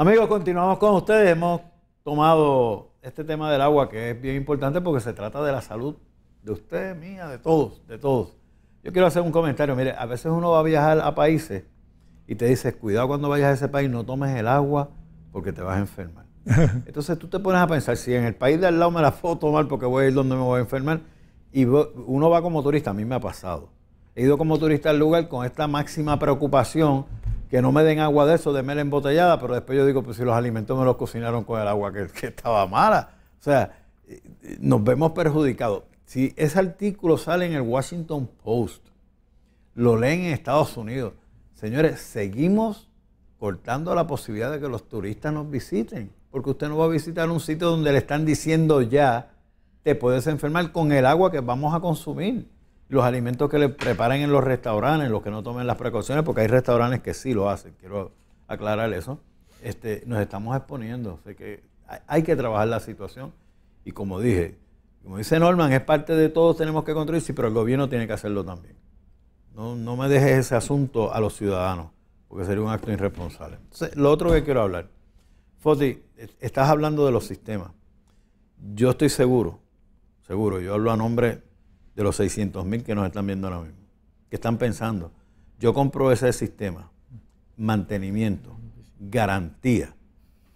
Amigos, continuamos con ustedes. Hemos tomado este tema del agua que es bien importante porque se trata de la salud de ustedes mía, de todos, de todos. Yo quiero hacer un comentario. Mire, a veces uno va a viajar a países y te dices, cuidado cuando vayas a ese país, no tomes el agua porque te vas a enfermar. Entonces tú te pones a pensar, si en el país de al lado me la puedo tomar porque voy a ir donde me voy a enfermar, y uno va como turista, a mí me ha pasado. He ido como turista al lugar con esta máxima preocupación que no me den agua de eso, mela embotellada, pero después yo digo, pues si los alimentos me los cocinaron con el agua que, que estaba mala. O sea, nos vemos perjudicados. Si ese artículo sale en el Washington Post, lo leen en Estados Unidos, señores, seguimos cortando la posibilidad de que los turistas nos visiten, porque usted no va a visitar un sitio donde le están diciendo ya, te puedes enfermar con el agua que vamos a consumir los alimentos que le preparan en los restaurantes, los que no tomen las precauciones, porque hay restaurantes que sí lo hacen, quiero aclarar eso, este, nos estamos exponiendo. que hay, que trabajar la situación y como dije, como dice Norman, es parte de todos, tenemos que construir, sí, pero el gobierno tiene que hacerlo también. No, no me dejes ese asunto a los ciudadanos, porque sería un acto irresponsable. Entonces, lo otro que quiero hablar, Foti, estás hablando de los sistemas. Yo estoy seguro, seguro, yo hablo a nombre de los 600 mil que nos están viendo ahora mismo, que están pensando, yo compro ese sistema, mantenimiento, garantía.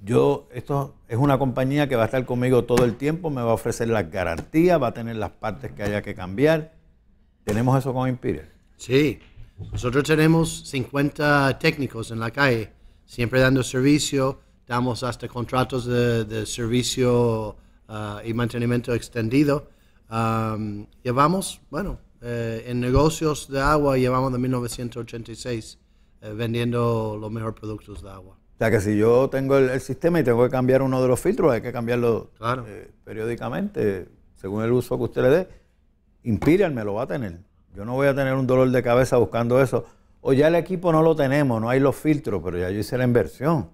Yo, esto es una compañía que va a estar conmigo todo el tiempo, me va a ofrecer las garantías, va a tener las partes que haya que cambiar. ¿Tenemos eso con Imperial? Sí, nosotros tenemos 50 técnicos en la calle, siempre dando servicio, damos hasta contratos de, servicio ah, y mantenimiento extendido llevamos, bueno, eh, en negocios de agua llevamos de 1986 eh, vendiendo los mejores productos de agua. O sea que si yo tengo el, sistema y tengo que cambiar uno de los filtros, hay que cambiarlo eh, periódicamente, según el uso que usted le dé. Imperial me lo va a tener. Yo no voy a tener un dolor de cabeza buscando eso. O ya el equipo no lo tenemos, no hay los filtros, pero ya yo hice la inversión.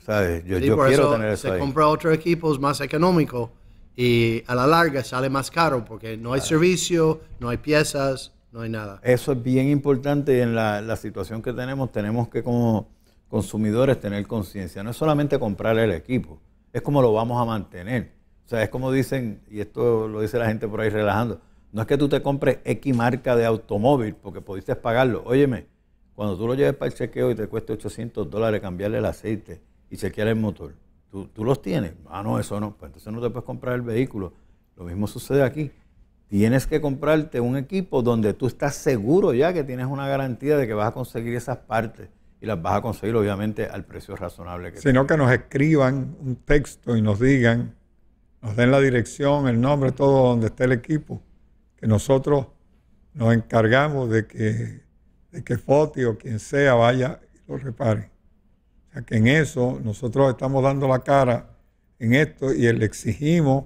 ¿Sabes? Yo, yo quiero eso tener eso. Se ahí. compra otros equipos más económico y a la larga sale más caro porque no hay servicio, no hay piezas, no hay nada. Eso es bien importante y en la, situación que tenemos tenemos que como consumidores tener conciencia. No es solamente comprar el equipo, es como lo vamos a mantener. O sea, es como dicen, y esto lo dice la gente por ahí relajando, no es que tú te compres X marca de automóvil porque pudiste pagarlo. Óyeme, cuando tú lo lleves para el chequeo y te cueste 800 dólares cambiarle el aceite y chequear el motor, ¿Tú, tú los tienes? Ah, no, eso no. Pues entonces no te puedes comprar el vehículo. Lo mismo sucede aquí. Tienes que comprarte un equipo donde tú estás seguro ya que tienes una garantía de que vas a conseguir esas partes y las vas a conseguir obviamente al precio razonable que Sino que nos escriban un texto y nos digan, nos den la dirección, el nombre, todo donde esté el equipo, que nosotros nos encargamos de que, de que Foti o quien sea vaya y lo repare en eso, nosotros estamos dando la cara en esto y le exigimos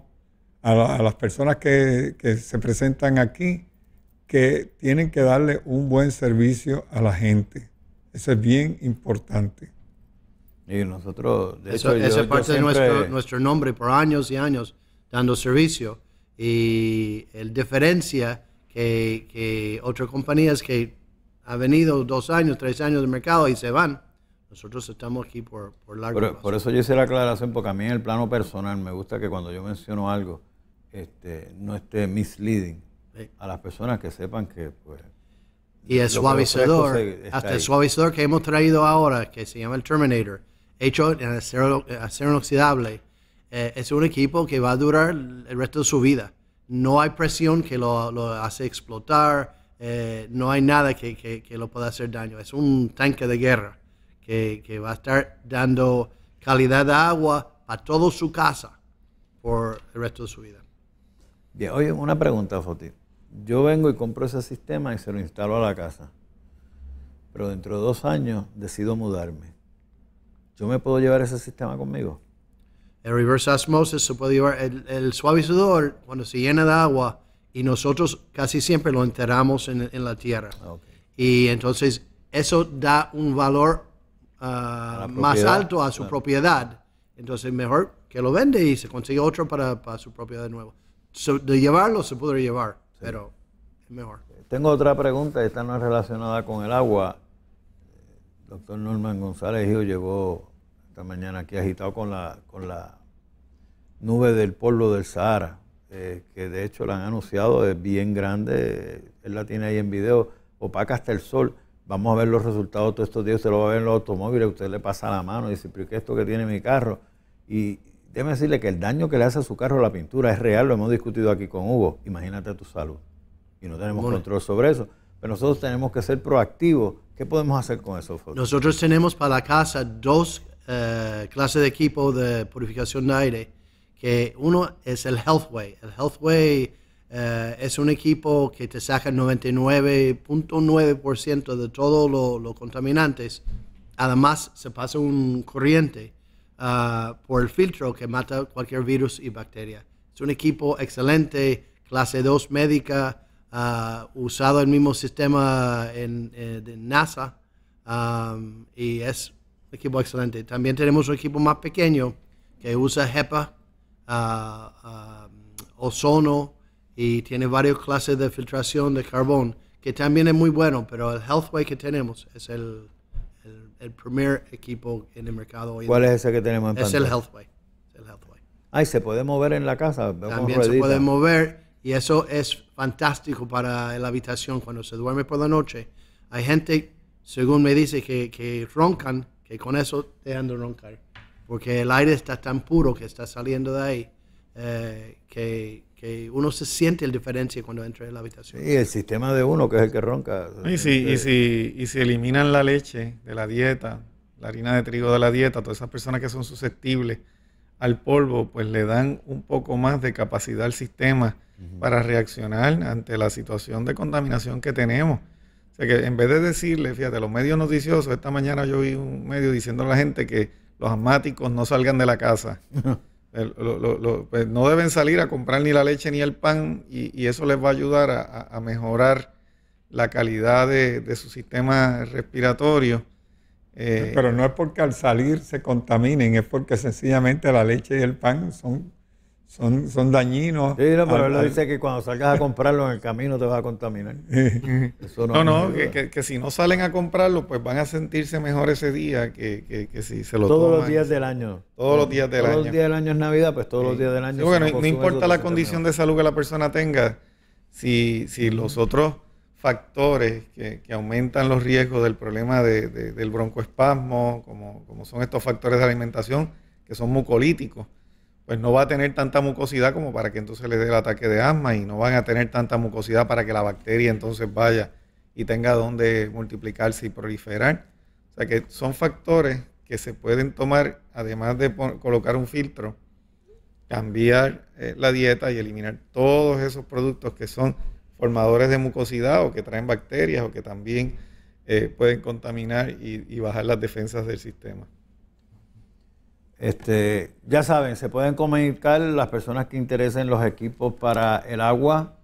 a, las personas que, se presentan aquí que tienen que darle un buen servicio a la gente. Eso es bien importante. Y nosotros, eso, es parte de nuestro, nombre por años y años, dando servicio. Y el diferencia que, que otras compañías que ha venido dos años, tres años de mercado y se van, nosotros estamos aquí por, por largo por, Por eso yo hice la aclaración, porque a mí en el plano personal me gusta que cuando yo menciono algo, este, no esté misleading a las personas que sepan que... Pues, y el suavizador, hasta el suavizador que hemos traído ahora, que se llama el Terminator, hecho en acero, acero inoxidable, eh, es un equipo que va a durar el resto de su vida. No hay presión que lo, lo hace explotar, eh, no hay nada que, que lo pueda hacer daño. Es un tanque de guerra que, va a estar dando calidad de agua a toda su casa por el resto de su vida. Bien, oye, una pregunta, Foti. Yo vengo y compro ese sistema y se lo instalo a la casa. Pero dentro de dos años decido mudarme. ¿Yo me puedo llevar ese sistema conmigo? El reverse osmosis se puede llevar. El, suavizador, cuando se llena de agua, y nosotros casi siempre lo enteramos en, la tierra. Ah, y entonces eso da un valor más alto a su propiedad. Entonces, mejor que lo vende y se consigue otro para, su propiedad de nuevo. de llevarlo se podría llevar, pero es mejor. Tengo otra pregunta, esta no es relacionada con el agua. doctor Norman González yo llegó esta mañana aquí agitado con la, con la nube del polvo del Sahara, eh, que de hecho la han anunciado, es bien grande, eh, él la tiene ahí en video, opaca hasta el sol. Vamos a ver los resultados todos estos días. Usted lo va a ver en los automóviles, usted le pasa la mano y dice, pero ¿qué es esto que tiene mi carro? Y déjeme decirle que el daño que le hace a su carro la pintura es real, lo hemos discutido aquí con Hugo. Imagínate tu salud. Y no tenemos control sobre eso. Pero nosotros tenemos que ser proactivos. ¿Qué podemos hacer con eso? Nosotros tenemos para la casa dos eh, clases de equipo de purificación de aire, que uno es el Healthway. El Healthway eh, es un equipo que te saca 99.9% de todos los contaminantes. Además, se pasa un corriente ah, por el filtro que mata cualquier virus y bacteria. Es un equipo excelente, clase 2 médica, ah, usado el mismo sistema en, eh, de NASA y es un equipo excelente. También tenemos un equipo más pequeño que usa HEPA, ah, ozono, y tiene varias clases de filtración de carbón, que también es muy bueno, pero el Healthway que tenemos es el, primer equipo en el mercado ¿Cuál es ese que tenemos en Es el Healthway. El Healthway. se puede mover en la casa. También se puede mover y eso es fantástico para la habitación cuando se duerme por la noche. Hay gente, según me dice, que, que roncan, que con eso dejan de roncar, porque el aire está tan puro que está saliendo de ahí eh, que, uno se siente el diferencia cuando entra en la habitación. Y el sistema de uno, que es el que ronca. Y si, y si, y si eliminan la leche de la dieta, la harina de trigo de la dieta, todas esas personas que son susceptibles al polvo, pues le dan un poco más de capacidad al sistema para reaccionar ante la situación de contaminación que tenemos. O sea que en vez de decirle, fíjate, los medios noticiosos, esta mañana yo vi un medio diciendo a la gente que los asmáticos no salgan de la casa. Pues, no deben salir a comprar ni la leche ni el pan y, eso les va a ayudar a, mejorar la calidad de, su sistema respiratorio. Eh, Pero no es porque al salir se contaminen, es porque sencillamente la leche y el pan son son, dañinos. Sí, pero él dice que cuando salgas a comprarlo en el camino te vas a contaminar. no, no, que, si no salen a comprarlo, pues van a sentirse mejor ese día que, que si se lo Todos los días del año. Todos los días del año. Todos los días del año es Navidad, pues todos los días del año. bueno, no, importa la condición de salud que la persona tenga, si, si los otros factores que, aumentan los riesgos del problema del broncoespasmo, como, como son estos factores de alimentación que son mucolíticos, pues no va a tener tanta mucosidad como para que entonces le dé el ataque de asma y no van a tener tanta mucosidad para que la bacteria entonces vaya y tenga donde multiplicarse y proliferar. O sea que son factores que se pueden tomar, además de colocar un filtro, cambiar eh, la dieta y eliminar todos esos productos que son formadores de mucosidad o que traen bacterias o que también eh, pueden contaminar y bajar las defensas del sistema. Este, ya saben, se pueden comunicar las personas que interesen los equipos para el agua,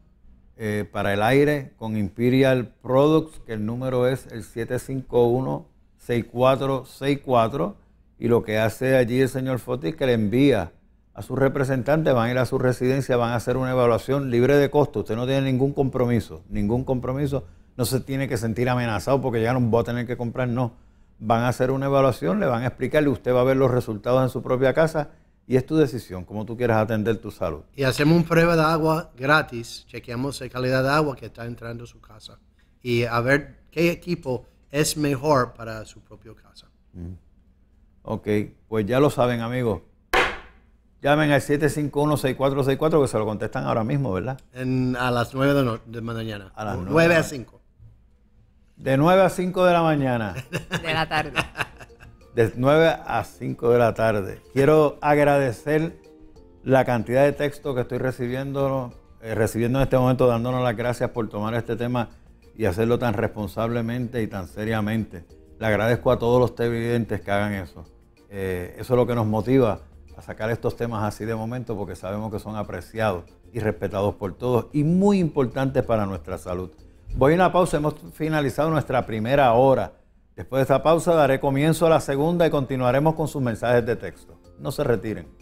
eh, para el aire, con Imperial Products, que el número es el 751-6464. Y lo que hace allí el señor Foti que le envía a sus representantes, van a ir a su residencia, van a hacer una evaluación libre de costo. Usted no tiene ningún compromiso, ningún compromiso. No se tiene que sentir amenazado porque ya no va a tener que comprar, no van a hacer una evaluación, le van a explicarle, usted va a ver los resultados en su propia casa y es tu decisión, cómo tú quieres atender tu salud. Y hacemos un prueba de agua gratis, chequeamos la calidad de agua que está entrando a su casa y a ver qué equipo es mejor para su propia casa. Mm. Ok, pues ya lo saben amigos. Llamen al 751-6464 que se lo contestan ahora mismo, ¿verdad? a las 9 de, mañana. A las 9 a 5. De 9 a 5 de la mañana. De la tarde. De 9 a 5 de la tarde. Quiero agradecer la cantidad de texto que estoy recibiendo, eh, recibiendo en este momento, dándonos las gracias por tomar este tema y hacerlo tan responsablemente y tan seriamente. Le agradezco a todos los televidentes que hagan eso. Eh, eso es lo que nos motiva a sacar estos temas así de momento porque sabemos que son apreciados y respetados por todos y muy importantes para nuestra salud. Voy a una pausa, hemos finalizado nuestra primera hora. Después de esta pausa daré comienzo a la segunda y continuaremos con sus mensajes de texto. No se retiren.